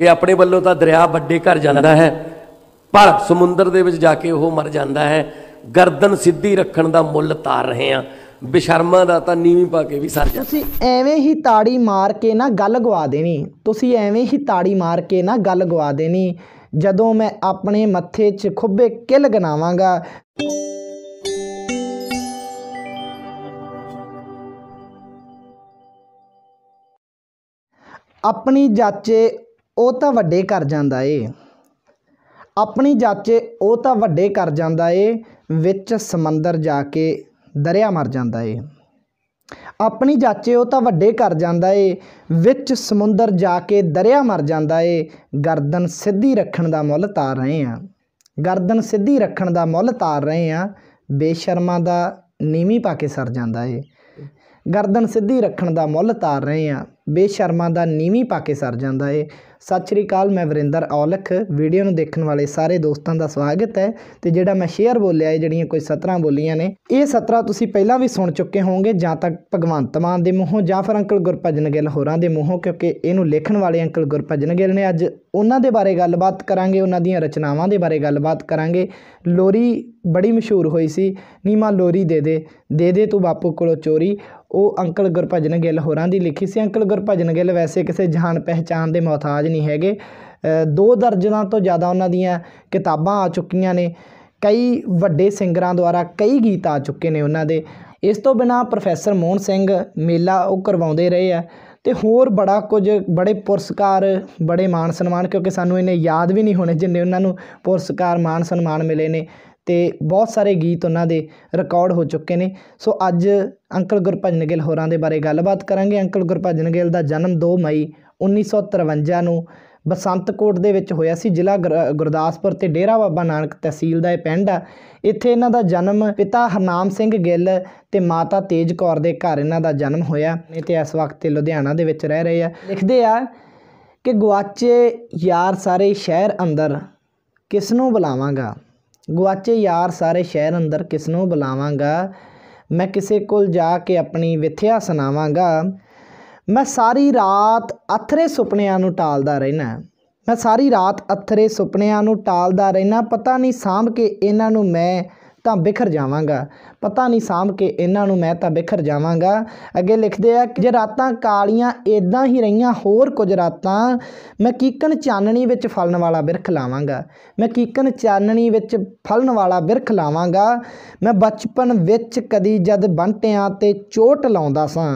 ਇਹ ਆਪਣੇ ਵੱਲੋਂ ਤਾਂ ਦਰਿਆ ਵੱਡੇ ਘਰ ਜਾਂਦਾ ਹੈ ਪਰ ਸਮੁੰਦਰ ਦੇ ਵਿੱਚ ਜਾ ਕੇ ਉਹ ਮਰ ਜਾਂਦਾ ਹੈ ਗਰਦਨ ਸਿੱਧੀ ਰੱਖਣ ਦਾ ਮੁੱਲ ਤਾਰ ਰਹੇ ਆ ਬਿਸ਼ਰਮਾ ਦਾ ਤਾਂ ਨੀਵੀਂ ਪਾ ਕੇ ਵੀ ਸਰ ਜਾਂਦਾ ਤੁਸੀਂ ਐਵੇਂ ਹੀ ਤਾੜੀ ਮਾਰ ਕੇ ਨਾ ਗੱਲ ਗਵਾ ਦੇਣੀ ਤੁਸੀਂ ਐਵੇਂ ਹੀ ਤਾੜੀ ਮਾਰ ਕੇ ਨਾ ਗੱਲ ਗਵਾ ਦੇਣੀ ਜਦੋਂ ਮੈਂ ਆਪਣੇ ਮੱਥੇ 'ਚ ਖੁੱਬੇ ਕਿਲ ਗਨਾਵਾਂਗਾ ਆਪਣੀ ਜਾਚੇ ਉਹ ਤਾਂ ਵੱਡੇ ਕਰ ਜਾਂਦਾ ਏ ਆਪਣੀ ਜਾਚੇ ਉਹ ਤਾਂ ਵੱਡੇ ਕਰ ਜਾਂਦਾ ਏ ਵਿੱਚ ਸਮੁੰਦਰ ਜਾ ਕੇ ਦਰਿਆ ਮਰ ਜਾਂਦਾ ਏ ਆਪਣੀ ਜਾਚੇ ਉਹ ਤਾਂ ਵੱਡੇ ਕਰ ਜਾਂਦਾ ਏ ਵਿੱਚ ਸਮੁੰਦਰ ਜਾ ਕੇ ਦਰਿਆ ਮਰ ਜਾਂਦਾ ਏ ਗਰਦਨ ਸਿੱਧੀ ਰੱਖਣ ਦਾ ਮੁੱਲ ਤਾਰ ਰਹੇ ਆ ਗਰਦਨ ਸਿੱਧੀ ਰੱਖਣ ਦਾ ਮੁੱਲ ਤਾਰ ਰਹੇ ਆ ਬੇਸ਼ਰਮਾਂ ਦਾ ਨੀਵੀਂ ਪਾ ਕੇ ਸਰ ਜਾਂਦਾ ਏ ਗਰਦਨ ਸਿੱਧੀ ਰੱਖਣ ਦਾ ਮੁੱਲ ਤਾਰ ਰਹੇ ਆ ਬੇਸ਼ਰਮਾਂ ਦਾ ਨੀਵੀਂ ਪਾ ਕੇ ਸਰ ਜਾਂਦਾ ਏ ਸਤਿ ਸ਼੍ਰੀ ਅਕਾਲ ਮੈਂ ਵਰਿੰਦਰ ਔਲਖ ਵੀਡੀਓ ਨੂੰ ਦੇਖਣ ਵਾਲੇ ਸਾਰੇ ਦੋਸਤਾਂ ਦਾ ਸਵਾਗਤ ਹੈ ਤੇ ਜਿਹੜਾ ਮੈਂ ਸ਼ੇਅਰ ਬੋਲਿਆ ਹੈ ਜਿਹੜੀਆਂ ਕੋਈ 17 ਬੋਲੀਆਂ ਨੇ ਇਹ 17 ਤੁਸੀਂ ਪਹਿਲਾਂ ਵੀ ਸੁਣ ਚੁੱਕੇ ਹੋਵੋਗੇ ਜਾਂ ਤੱਕ ਭਗਵੰਤ ਮਾਨ ਦੇ ਮੂੰਹੋਂ ਜਾਂ ਫਿਰ ਅੰਕਲ ਗੁਰਪਜਨ ਗਿੱਲ ਹੋਰਾਂ ਦੇ ਮੂੰਹੋਂ ਕਿਉਂਕਿ ਇਹਨੂੰ ਲਿਖਣ ਵਾਲੇ ਅੰਕਲ ਗੁਰਪਜਨ ਗਿੱਲ ਨੇ ਅੱਜ ਉਹਨਾਂ ਦੇ ਬਾਰੇ ਗੱਲਬਾਤ ਕਰਾਂਗੇ ਉਹਨਾਂ ਦੀਆਂ ਰਚਨਾਵਾਂ ਦੇ ਬਾਰੇ ਗੱਲਬਾਤ ਕਰਾਂਗੇ ਲੋਰੀ ਬੜੀ ਮਸ਼ਹੂਰ ਹੋਈ ਸੀ ਨੀਮਾ ਲੋਰੀ ਦੇ ਦੇ ਦੇ ਦੇ ਤੂੰ ਬਾਪੂ ਕੋਲੋਂ ਚੋਰੀ ਉਹ ਅੰਕਲ ਗੁਰਭਜਨ ਗਿੱਲ ਹੋਰਾਂ ਦੀ ਲਿਖੀ ਸੀ ਅੰਕਲ ਗੁਰਭਜਨ ਗਿੱਲ ਵੈਸੇ ਕਿਸੇ ਜਾਣ ਪਹਿਚਾਨ ਦੇ ਮੌਤਾਜ ਨਹੀਂ ਹੈਗੇ ਦੋ ਦਰਜਨਾਂ ਤੋਂ ਜ਼ਿਆਦਾ ਉਹਨਾਂ ਦੀਆਂ ਕਿਤਾਬਾਂ ਆ ਚੁੱਕੀਆਂ ਨੇ ਕਈ ਵੱਡੇ ਸਿੰਗਰਾਂ ਦੁਆਰਾ ਕਈ ਗੀਤ ਆ ਚੁੱਕੇ ਨੇ ਉਹਨਾਂ ਦੇ ਇਸ ਤੋਂ ਬਿਨਾ ਪ੍ਰੋਫੈਸਰ ਮੋਹਨ ਸਿੰਘ ਮੇਲਾ ਉਹ ਕਰਵਾਉਂਦੇ ਰਹੇ ਆ ਤੇ ਹੋਰ ਬੜਾ ਕੁਝ ਬੜੇ ਪੁਰਸਕਾਰ ਬੜੇ ਮਾਣ ਸਨਮਾਨ ਕਿਉਂਕਿ ਸਾਨੂੰ ਇਹਨੇ ਯਾਦ ਵੀ ਨਹੀਂ ਹੋਣੇ ਜਿੰਨੇ ਉਹਨਾਂ ਨੂੰ ਪੁਰਸਕਾਰ ਮਾਣ ਸਨਮਾਨ ਮਿਲੇ ਨੇ ਤੇ ਬਹੁਤ ਸਾਰੇ ਗੀਤ ਉਹਨਾਂ ਦੇ ਰਿਕਾਰਡ ਹੋ ਚੁੱਕੇ ਨੇ ਸੋ ਅੱਜ ਅੰਕਲ ਗੁਰਪਜਨ ਗਿੱਲ ਹੋਰਾਂ ਦੇ ਬਾਰੇ ਗੱਲਬਾਤ ਕਰਾਂਗੇ ਅੰਕਲ ਗੁਰਪਜਨ ਗਿੱਲ ਦਾ ਜਨਮ 2 ਮਈ 1953 ਨੂੰ ਬਸੰਤਕੋਟ ਦੇ ਵਿੱਚ ਹੋਇਆ ਸੀ ਜ਼ਿਲ੍ਹਾ ਗੁਰਦਾਸਪੁਰ ਤੇ ਡੇਰਾ ਬਾਬਾ ਨਾਨਕ ਤਹਿਸੀਲ ਦਾ ਇਹ ਪਿੰਡ ਆ ਇੱਥੇ ਇਹਨਾਂ ਦਾ ਜਨਮ ਪਿਤਾ ਹਰਨਾਮ ਸਿੰਘ ਗਿੱਲ ਤੇ ਮਾਤਾ ਤੇਜ ਕੌਰ ਦੇ ਘਰ ਇਹਨਾਂ ਦਾ ਜਨਮ ਹੋਇਆ ਤੇ ਇਸ ਵਕਤ ਤੇ ਲੁਧਿਆਣਾ ਦੇ ਵਿੱਚ ਰਹਿ ਰਹੇ ਆ ਲਿਖਦੇ ਆ ਕਿ ਗੁਆਚੇ ਯਾਰ ਸਾਰੇ ਸ਼ਹਿਰ ਅੰਦਰ ਕਿਸ ਨੂੰ ਬੁਲਾਵਾਂਗਾ ਗੁਆਚੇ ਯਾਰ ਸਾਰੇ ਸ਼ਹਿਰ ਅੰਦਰ ਕਿਸ ਨੂੰ ਬੁਲਾਵਾਂਗਾ ਮੈਂ ਕਿਸੇ ਕੋਲ ਜਾ ਕੇ ਆਪਣੀ ਵਿਥਿਆ ਸੁਣਾਵਾਂਗਾ ਮੈਂ ਸਾਰੀ ਰਾਤ ਅਥਰੇ ਸੁਪਨਿਆਂ ਨੂੰ ਟਾਲਦਾ ਰਹਿਣਾ ਮੈਂ ਸਾਰੀ ਰਾਤ ਅਥਰੇ ਸੁਪਨਿਆਂ ਨੂੰ ਟਾਲਦਾ ਰਹਿਣਾ ਪਤਾ ਨਹੀਂ ਸਾਂਭ ਕੇ ਇਹਨਾਂ ਨੂੰ ਮੈਂ ਤਾਂ ਬਿਖਰ ਜਾਵਾਂਗਾ ਪਤਾ ਨਹੀਂ ਸਾਂਭ ਕੇ ਇਹਨਾਂ ਨੂੰ ਮੈਂ ਤਾਂ ਬਿਖਰ ਜਾਵਾਂਗਾ ਅੱਗੇ ਲਿਖਦੇ ਆ ਜੇ ਰਾਤਾਂ ਕਾਲੀਆਂ ਇਦਾਂ ਹੀ ਰਹੀਆਂ ਹੋਰ ਕੁਝ ਰਾਤਾਂ ਮੈਂ ਕੀਕਣ ਚਾਨਣੀ ਵਿੱਚ ਫਲਣ ਵਾਲਾ ਬਿਰਖ ਲਾਵਾਂਗਾ ਮੈਂ ਕੀਕਣ ਚਾਨਣੀ ਵਿੱਚ ਫਲਣ ਵਾਲਾ ਬਿਰਖ ਲਾਵਾਂਗਾ ਮੈਂ ਬਚਪਨ ਵਿੱਚ ਕਦੀ ਜਦ ਬੰਟਿਆਂ ਤੇ ਚੋਟ ਲਾਉਂਦਾ ਸਾਂ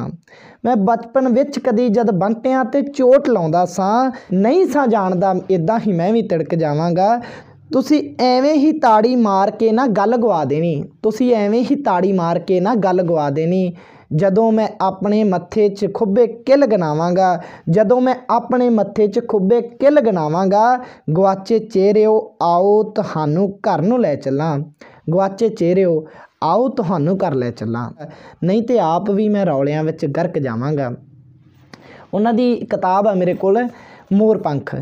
ਮੈਂ ਬਚਪਨ ਵਿੱਚ ਕਦੀ ਜਦ ਬੰਟਿਆਂ ਤੇ ਚੋਟ ਲਾਉਂਦਾ ਸਾਂ ਨਹੀਂ ਸਾਂ ਜਾਣਦਾ ਇਦਾਂ ਹੀ ਮੈਂ ਵੀ ਤੜਕ ਜਾਵਾਂਗਾ ਤੁਸੀਂ ਐਵੇਂ ਹੀ ਤਾੜੀ ਮਾਰ ਕੇ ਨਾ ਗੱਲ ਗਵਾ ਦੇਣੀ ਤੁਸੀਂ ਐਵੇਂ ਹੀ ਤਾੜੀ ਮਾਰ ਕੇ ਨਾ ਗੱਲ ਗਵਾ ਦੇਣੀ ਜਦੋਂ ਮੈਂ ਆਪਣੇ ਮੱਥੇ 'ਚ ਖੁੱਬੇ ਕਿੱਲ ਗਨਾਵਾਂਗਾ ਜਦੋਂ ਮੈਂ ਆਪਣੇ ਮੱਥੇ 'ਚ ਖੁੱਬੇ ਕਿੱਲ ਗਨਾਵਾਂਗਾ ਗਵਾਚੇ ਚਿਹਰਿਓ ਆਓ ਤੁਹਾਨੂੰ ਘਰ ਨੂੰ ਲੈ ਚੱਲਾਂ ਗਵਾਚੇ ਚਿਹਰਿਓ ਆਓ ਤੁਹਾਨੂੰ ਘਰ ਲੈ ਚੱਲਾਂ ਨਹੀਂ ਤੇ ਆਪ ਵੀ ਮੈਂ ਰੌਲਿਆਂ ਵਿੱਚ ਗਰਕ ਜਾਵਾਂਗਾ ਉਹਨਾਂ ਦੀ ਕਿਤਾਬ ਆ ਮੇਰੇ ਕੋਲ ਮੋਰਪੰਖ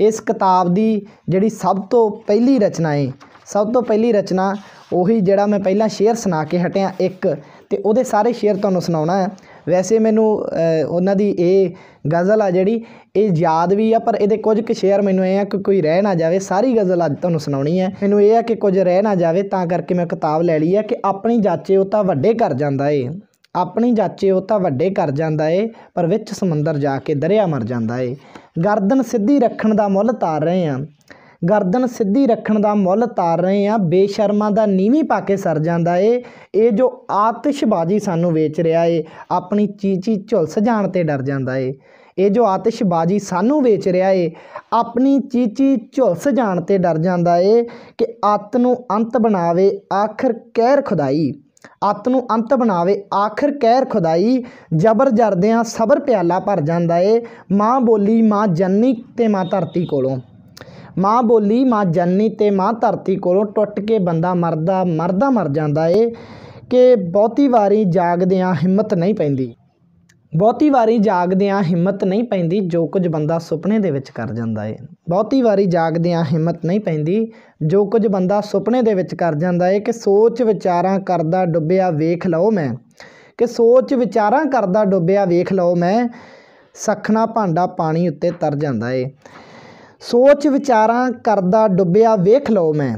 ਇਸ ਕਿਤਾਬ ਦੀ ਜਿਹੜੀ ਸਭ ਤੋਂ ਪਹਿਲੀ ਰਚਨਾ ਹੈ ਸਭ ਤੋਂ ਪਹਿਲੀ ਰਚਨਾ ਉਹੀ ਜਿਹੜਾ ਮੈਂ ਪਹਿਲਾਂ ਸ਼ੇਅਰ ਸੁਣਾ ਕੇ ਹਟਿਆ ਇੱਕ ਤੇ ਉਹਦੇ ਸਾਰੇ ਸ਼ੇਅਰ ਤੁਹਾਨੂੰ ਸੁਣਾਉਣਾ ਹੈ ਵੈਸੇ ਮੈਨੂੰ ਉਹਨਾਂ ਦੀ ਇਹ ਗਜ਼ਲ ਆ ਜਿਹੜੀ ਇਹ ਯਾਦ ਵੀ ਆ ਪਰ ਇਹਦੇ ਕੁਝ ਕੁ ਸ਼ੇਅਰ ਮੈਨੂੰ ਇਹ ਆ ਕਿ ਕੋਈ ਰਹਿ ਨਾ ਜਾਵੇ ਸਾਰੀ ਗਜ਼ਲ ਅੱਜ ਤੁਹਾਨੂੰ ਸੁਣਾਉਣੀ ਹੈ ਮੈਨੂੰ ਇਹ ਆ ਕਿ ਕੁਝ ਰਹਿ ਨਾ ਜਾਵੇ ਤਾਂ ਕਰਕੇ ਮੈਂ ਕਿਤਾਬ ਲੈ ਲਈ ਆ ਕਿ ਆਪਣੀ ਜਾਚੇ ਉਹ ਤਾਂ ਵੱਡੇ ਕਰ ਜਾਂਦਾ ਏ ਆਪਣੀ ਜਾਚੇ ਉਹ ਤਾਂ ਵੱਡੇ ਕਰ ਜਾਂਦਾ ਏ ਪਰ ਵਿੱਚ ਸਮੁੰਦਰ ਜਾ ਕੇ ਦਰਿਆ ਮਰ ਜਾਂਦਾ ਏ ਗਰਦਨ ਸਿੱਧੀ ਰੱਖਣ ਦਾ ਮੁੱਲ ਤਾਰ ਰਹੇ ਆ ਗਰਦਨ ਸਿੱਧੀ ਰੱਖਣ ਦਾ ਮੁੱਲ ਤਾਰ ਰਹੇ ਆ ਬੇਸ਼ਰਮਾਂ ਦਾ ਨੀਵੀਂ ਪਾ ਕੇ ਸਰ ਜਾਂਦਾ ਏ ਇਹ ਜੋ ਆਤਿਸ਼ਬਾਜ਼ੀ ਸਾਨੂੰ ਵੇਚ ਰਿਹਾ ਏ ਆਪਣੀ ਚੀਚੀ ਝੁਲਸ ਜਾਣ ਤੇ ਡਰ ਜਾਂਦਾ ਏ ਇਹ ਜੋ ਆਤਿਸ਼ਬਾਜ਼ੀ ਸਾਨੂੰ ਵੇਚ ਰਿਹਾ ਏ ਆਪਣੀ ਚੀਚੀ ਝੁਲਸ ਜਾਣ ਤੇ ਡਰ ਜਾਂਦਾ ਏ ਕਿ ਅਤ ਨੂੰ ਅੰਤ ਬਣਾਵੇ ਆਖਰ ਕਹਿਰ ਖੁਦਾਈ ਅਤ ਨੂੰ ਅੰਤ ਬਣਾਵੇ ਆਖਰ ਕਹਿਰ ਖੁਦਾਈ ਜਬਰ ਜਰਦਿਆਂ ਸਬਰ ਪਿਆਲਾ ਭਰ ਜਾਂਦਾ ਏ ਮਾਂ ਬੋਲੀ ਮਾਂ ਜੰਨੀ ਤੇ ਮਾਂ ਧਰਤੀ ਕੋਲੋਂ ਮਾਂ ਬੋਲੀ ਮਾਂ ਜੰਨੀ ਤੇ ਮਾਂ ਧਰਤੀ ਕੋਲੋਂ ਟੁੱਟ ਕੇ ਬੰਦਾ ਮਰਦਾ ਮਰਦਾ ਮਰ ਜਾਂਦਾ ਏ ਕਿ ਬਹੁਤੀ ਵਾਰੀ ਜਾਗਦਿਆਂ ਹਿੰਮਤ ਨਹੀਂ ਪੈਂਦੀ ਬਹੁਤੀ ਵਾਰੀ ਜਾਗਦਿਆਂ ਹਿੰਮਤ ਨਹੀਂ ਪੈਂਦੀ ਜੋ ਕੁਝ ਬੰਦਾ ਸੁਪਨੇ ਦੇ ਵਿੱਚ ਕਰ ਜਾਂਦਾ ਏ ਬਹੁਤੀ ਵਾਰੀ ਜਾਗਦਿਆਂ ਹਿੰਮਤ ਨਹੀਂ ਪੈਂਦੀ ਜੋ ਕੁਝ ਬੰਦਾ ਸੁਪਨੇ ਦੇ ਵਿੱਚ ਕਰ ਜਾਂਦਾ ਏ ਕਿ ਸੋਚ ਵਿਚਾਰਾਂ ਕਰਦਾ ਡੁੱਬਿਆ ਵੇਖ ਲਓ ਮੈਂ ਕਿ ਸੋਚ ਵਿਚਾਰਾਂ ਕਰਦਾ ਡੁੱਬਿਆ ਵੇਖ ਲਓ ਮੈਂ ਸਖਣਾ ਭਾਂਡਾ ਪਾਣੀ ਉੱਤੇ ਤਰ ਜਾਂਦਾ ਏ ਸੋਚ ਵਿਚਾਰਾਂ ਕਰਦਾ ਡੁੱਬਿਆ ਵੇਖ ਲਓ ਮੈਂ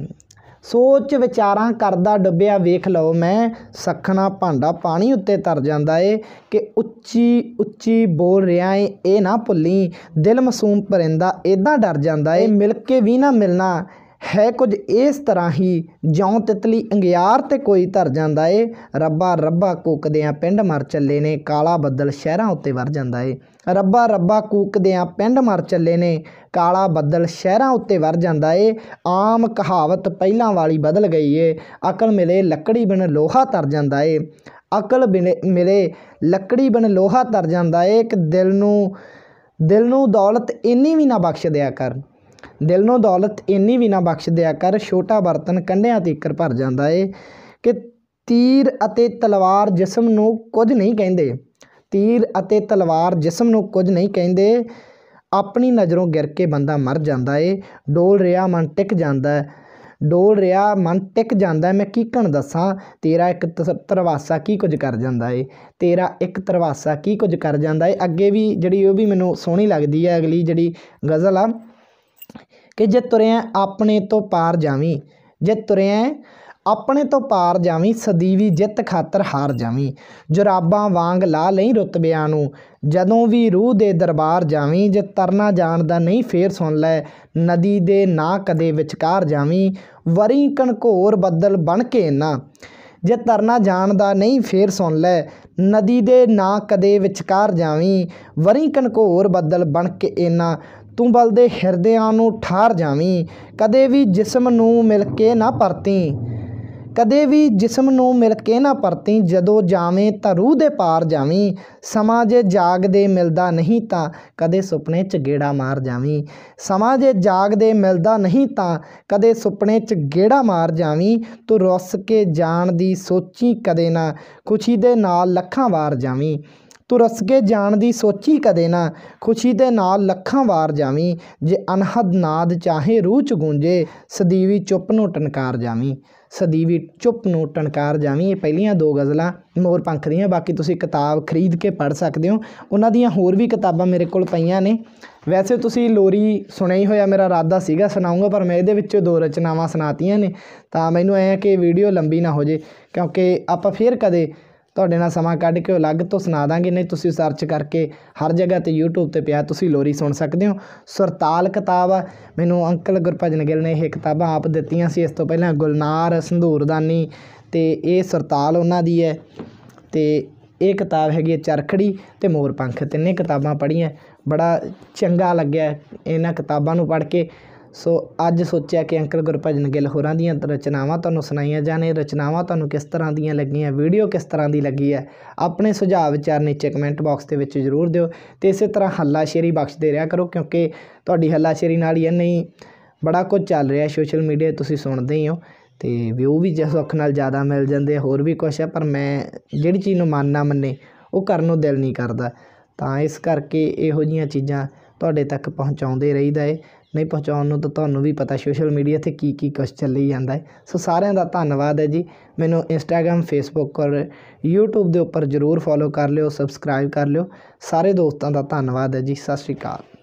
ਸੋਚ ਵਿਚਾਰਾਂ ਕਰਦਾ ਡੱਬਿਆ ਵੇਖ ਲਓ ਮੈਂ ਸਖਣਾ ਭਾਂਡਾ ਪਾਣੀ ਉੱਤੇ ਤਰ ਜਾਂਦਾ ਏ ਕਿ ਉੱਚੀ ਉੱਚੀ ਬੋਲ ਰਿਹਾ ਏ ਇਹ ਨਾ ਭੁੱਲੀ ਦਿਲ ਮਾਸੂਮ ਪਰਿੰਦਾ ਇਦਾਂ ਡਰ ਜਾਂਦਾ ਏ ਮਿਲ ਕੇ ਵੀ ਨਾ ਮਿਲਣਾ ਹੈ ਕੁਝ ਇਸ ਤਰ੍ਹਾਂ ਹੀ ਜਿਉਂ ਤਿਤਲੀ ਅੰਗਿਆਰ ਤੇ ਕੋਈ ਧਰ ਜਾਂਦਾ ਏ ਰੱਬਾ ਰੱਬਾ ਕੋਕਦਿਆਂ ਪਿੰਡ ਮਰ ਚੱਲੇ ਨੇ ਕਾਲਾ ਬੱਦਲ ਸ਼ਹਿਰਾਂ ਉੱਤੇ ਵਰ ਜਾਂਦਾ ਏ ਰੱਬਾ ਰੱਬਾ ਕੂਕਦਿਆਂ ਪਿੰਡ ਮਰ ਚੱਲੇ ਨੇ ਕਾਲਾ ਬੱਦਲ ਸ਼ਹਿਰਾਂ ਉੱਤੇ ਵਰ ਜਾਂਦਾ ਏ ਆਮ ਕਹਾਵਤ ਪਹਿਲਾਂ ਵਾਲੀ ਬਦਲ ਗਈ ਏ ਅਕਲ ਮਿਲੇ ਲੱਕੜੀ ਬਿਨ ਲੋਹਾ ਤਰ ਜਾਂਦਾ ਏ ਅਕਲ ਮਿਲੇ ਲੱਕੜੀ ਬਿਨ ਲੋਹਾ ਤਰ ਜਾਂਦਾ ਏ ਕਿ ਦਿਲ ਨੂੰ ਦਿਲ ਨੂੰ ਦੌਲਤ ਇੰਨੀ ਵੀ ਨਾ ਬਖਸ਼ ਦਿਆ ਕਰ ਦਿਲ ਨੂੰ ਦੌਲਤ ਇੰਨੀ ਵੀ ਨਾ ਬਖਸ਼ ਦਿਆ ਕਰ ਛੋਟਾ ਬਰਤਨ ਤੇ ਤੀਕਰ ਭਰ ਜਾਂਦਾ ਏ ਕਿ ਤੀਰ ਅਤੇ ਤਲਵਾਰ ਜਿਸਮ ਨੂੰ ਕੁਝ ਨਹੀਂ ਕਹਿੰਦੇ ਤੀਰ ਅਤੇ ਤਲਵਾਰ ਜਿਸਮ ਨੂੰ ਕੁਝ ਨਹੀਂ ਕਹਿੰਦੇ ਆਪਣੀ ਨਜ਼ਰੋਂ ਗਿਰ ਕੇ ਬੰਦਾ ਮਰ ਜਾਂਦਾ ਏ ਡੋਲ ਰਿਹਾ ਮਨ ਟਿਕ ਜਾਂਦਾ ਡੋਲ ਰਿਹਾ ਮਨ ਟਿਕ ਜਾਂਦਾ ਮੈਂ ਕੀ ਕਣ ਦੱਸਾਂ ਤੇਰਾ ਇੱਕ ਤਰਵਾਸਾ ਕੀ ਕੁਝ ਕਰ ਜਾਂਦਾ ਏ ਤੇਰਾ ਇੱਕ ਤਰਵਾਸਾ ਕੀ ਕੁਝ ਕਰ ਜਾਂਦਾ ਏ ਅੱਗੇ ਵੀ ਜਿਹੜੀ ਉਹ ਵੀ ਮੈਨੂੰ ਸੋਹਣੀ ਲੱਗਦੀ ਹੈ ਅਗਲੀ ਜਿਹੜੀ ਗਜ਼ਲ ਆ ਕਿ ਜੇ ਤੁਰਿਆ ਆਪਣੇ ਤੋਂ ਪਾਰ ਜਾਵੀਂ ਜੇ ਤੁਰਿਆ ਆਪਣੇ ਤੋਂ ਪਾਰ ਜਾਵੀਂ ਸਦੀਵੀ ਜਿੱਤ ਖਾਤਰ ਹਾਰ ਜਾਵੀਂ ਜੁਰਾਬਾਂ ਵਾਂਗ ਲਾ ਲਈ ਰਤਬਿਆਂ ਨੂੰ ਜਦੋਂ ਵੀ ਰੂਹ ਦੇ ਦਰਬਾਰ ਜਾਵੀਂ ਜੇ ਤਰਨਾ ਜਾਣਦਾ ਨਹੀਂ ਫੇਰ ਸੁਣ ਲੈ ਨਦੀ ਦੇ ਨਾ ਕਦੇ ਵਿਚਕਾਰ ਜਾਵੀਂ ਵਰੀ ਕਣਕੋਰ ਬੱਦਲ ਬਣ ਕੇ ਨਾ ਜੇ ਤਰਨਾ ਜਾਣਦਾ ਨਹੀਂ ਫੇਰ ਸੁਣ ਲੈ ਨਦੀ ਦੇ ਨਾ ਕਦੇ ਵਿਚਕਾਰ ਜਾਵੀਂ ਵਰੀ ਕਣਕੋਰ ਬੱਦਲ ਬਣ ਕੇ ਇਨਾ ਤੂੰ ਬਲ ਦੇ ਹਿਰਦਿਆਂ ਨੂੰ ਠਾਰ ਜਾਵੀਂ ਕਦੇ ਵੀ ਜਿਸਮ ਨੂੰ ਮਿਲ ਕੇ ਨਾ ਪਰਤੀ ਕਦੇ ਵੀ ਜਿਸਮ ਨੂੰ ਮਿਲ ਕੇ ਨਾ ਪਰਤੀ ਜਦੋਂ ਜਾਵੇਂ ਤਾਂ ਰੂਹ ਦੇ ਪਾਰ ਜਾਵੀਂ ਸਮਾਂ ਜੇ ਜਾਗਦੇ ਮਿਲਦਾ ਨਹੀਂ ਤਾਂ ਕਦੇ ਸੁਪਨੇ 'ਚ ਗੇੜਾ ਮਾਰ ਜਾਵੀਂ ਸਮਾਂ ਜੇ ਜਾਗਦੇ ਮਿਲਦਾ ਨਹੀਂ ਤਾਂ ਕਦੇ ਸੁਪਨੇ 'ਚ ਗੇੜਾ ਮਾਰ ਜਾਵੀਂ ਤੂੰ ਰੁੱਸ ਕੇ ਜਾਣ ਦੀ ਸੋਚੀ ਕਦੇ ਨਾ ਖੁਸ਼ੀ ਦੇ ਨਾਲ ਲੱਖਾਂ ਵਾਰ ਜਾਵੀਂ ਕੇ ਜਾਣ ਦੀ ਸੋਚੀ ਕਦੇ ਨਾ ਖੁਸ਼ੀ ਦੇ ਨਾਲ ਲੱਖਾਂ ਵਾਰ ਜਾਵੀਂ ਜੇ ਅਨਹਦ ਨਾਦ ਚਾਹੇ ਰੂਹ ਚ ਗੂੰਜੇ ਸਦੀਵੀ ਚੁੱਪ ਨੂੰ ਟਨਕਾਰ ਜਾਵੀਂ ਸਦੀਵੀ ਚੁੱਪ ਨੂੰ ਟਨਕਾਰ ਜਾਵੀਂ ਇਹ ਪਹਿਲੀਆਂ ਦੋ ਗਜ਼ਲਾਂ ਮੋਰ ਪੰਖ ਦੀਆਂ ਬਾਕੀ ਤੁਸੀਂ ਕਿਤਾਬ ਖਰੀਦ ਕੇ ਪੜ ਸਕਦੇ ਹੋ ਉਹਨਾਂ ਦੀਆਂ ਹੋਰ ਵੀ ਕਿਤਾਬਾਂ ਮੇਰੇ ਕੋਲ ਪਈਆਂ ਨੇ ਵੈਸੇ ਤੁਸੀਂ ਲੋਰੀ ਸੁਣਿਆ ਹੀ ਹੋਇਆ ਮੇਰਾ ਇਰਾਦਾ ਸੀਗਾ ਸੁਣਾਉਂਗਾ ਪਰ ਮੈਂ ਇਹਦੇ ਵਿੱਚ ਦੋ ਰਚਨਾਵਾਂ ਸੁਣਾਤੀਆਂ ਨੇ ਤਾਂ ਮੈਨੂੰ ਐ ਕਿ ਵੀਡੀਓ ਲੰਬੀ ਨਾ ਹੋ ਜੇ ਕਿਉਂਕਿ ਆਪਾਂ ਫੇਰ ਕਦੇ ਤੁਹਾਡੇ ਨਾਲ ਸਮਾਂ ਕੱਢ ਕੇ ਅਲੱਗ ਤੋਂ ਸੁਣਾ ਦਾਂਗੇ ਨਹੀਂ ਤੁਸੀਂ ਸਰਚ ਕਰਕੇ ਹਰ ਜਗ੍ਹਾ ਤੇ YouTube ਤੇ ਪਿਆ ਤੁਸੀਂ ਲੋਰੀ ਸੁਣ ਸਕਦੇ ਹੋ ਸਰਤਾਲ ਕਿਤਾਬ ਮੈਨੂੰ ਅੰਕਲ ਗੁਰਪਜਨ ਗਿੱਲ ਨੇ ਇਹ ਕਿਤਾਬਾਂ ਆਪ ਦਿੱਤੀਆਂ ਸੀ ਇਸ ਤੋਂ ਪਹਿਲਾਂ ਗੁਲਨਾਰ ਸੰਧੂਰਦਾਨੀ ਤੇ ਇਹ ਸਰਤਾਲ ਉਹਨਾਂ ਦੀ ਹੈ ਤੇ ਇਹ ਕਿਤਾਬ ਹੈਗੀ ਚਰਖੜੀ ਤੇ ਮੋਰ ਪੰਖ ਤਿੰਨੇ ਕਿਤਾਬਾਂ ਪੜ੍ਹੀਆਂ ਬੜਾ ਚੰਗਾ ਲੱਗਿਆ ਇਹਨਾਂ ਕਿਤਾਬਾਂ ਨੂੰ ਪੜ੍ਹ ਕੇ ਸੋ ਅੱਜ ਸੋਚਿਆ ਕਿ ਅੰਕਲ ਗੁਰਭਜਨ ਗਿੱਲ ਹੋਰਾਂ ਦੀਆਂ ਰਚਨਾਵਾਂ ਤੁਹਾਨੂੰ ਸੁਣਾਈਆਂ ਜਾਣੇ ਰਚਨਾਵਾਂ ਤੁਹਾਨੂੰ ਕਿਸ ਤਰ੍ਹਾਂ ਦੀਆਂ ਲੱਗੀਆਂ ਵੀਡੀਓ ਕਿਸ ਤਰ੍ਹਾਂ ਦੀ ਲੱਗੀ ਹੈ ਆਪਣੇ ਸੁਝਾਅ ਵਿਚਾਰ ਨੀਚੇ ਕਮੈਂਟ ਬਾਕਸ ਦੇ ਵਿੱਚ ਜ਼ਰੂਰ ਦਿਓ ਤੇ ਇਸੇ ਤਰ੍ਹਾਂ ਹੱਲਾਸ਼ੇਰੀ ਬਖਸ਼ਦੇ ਰਿਹਾ ਕਰੋ ਕਿਉਂਕਿ ਤੁਹਾਡੀ ਹੱਲਾਸ਼ੇਰੀ ਨਾਲ ਹੀ ਨਹੀਂ ਬੜਾ ਕੁਝ ਚੱਲ ਰਿਹਾ ਸੋਸ਼ਲ ਮੀਡੀਆ ਤੁਸੀਂ ਸੁਣਦੇ ਹੀ ਹੋ ਤੇ ਵਿਊ ਵੀ ਜਿਸ ਅੱਖ ਨਾਲ ਜ਼ਿਆਦਾ ਮਿਲ ਜਾਂਦੇ ਹੋਰ ਵੀ ਕੁਝ ਹੈ ਪਰ ਮੈਂ ਜਿਹੜੀ ਚੀਜ਼ ਨੂੰ ਮੰਨਣਾ ਮੰਨੇ ਉਹ ਕਰਨ ਨੂੰ ਦਿਲ ਨਹੀਂ ਕਰਦਾ ਤਾਂ ਇਸ ਕਰਕੇ ਇਹੋ ਜੀਆਂ ਚੀਜ਼ਾਂ ਤੁਹਾਡੇ ਤੱਕ ਪਹੁੰਚਾਉਂਦੇ ਰਹੀਦਾ ਏ ਨਹੀਂ ਪਹੁੰਚਾਉਣ ਨੂੰ ਤਾਂ ਤੁਹਾਨੂੰ ਵੀ ਪਤਾ ਸੋਸ਼ਲ ਮੀਡੀਆ 'ਤੇ ਕੀ ਕੀ ਕੁਝ ਚੱਲੀ ਜਾਂਦਾ ਹੈ ਸੋ ਸਾਰਿਆਂ ਦਾ ਧੰਨਵਾਦ ਹੈ ਜੀ ਮੈਨੂੰ ਇੰਸਟਾਗ੍ਰam ਫੇਸਬੁੱਕ ਔਰ ਯੂਟਿਊਬ ਦੇ ਉੱਪਰ ਜ਼ਰੂਰ ਫੋਲੋ ਕਰ ਲਿਓ ਸਬਸਕ੍ਰਾਈਬ ਕਰ ਲਿਓ ਸਾਰੇ ਦੋਸਤਾਂ ਦਾ ਧੰਨਵਾਦ ਹੈ ਜੀ ਸਤਿ ਸ਼੍ਰੀ ਅਕਾਲ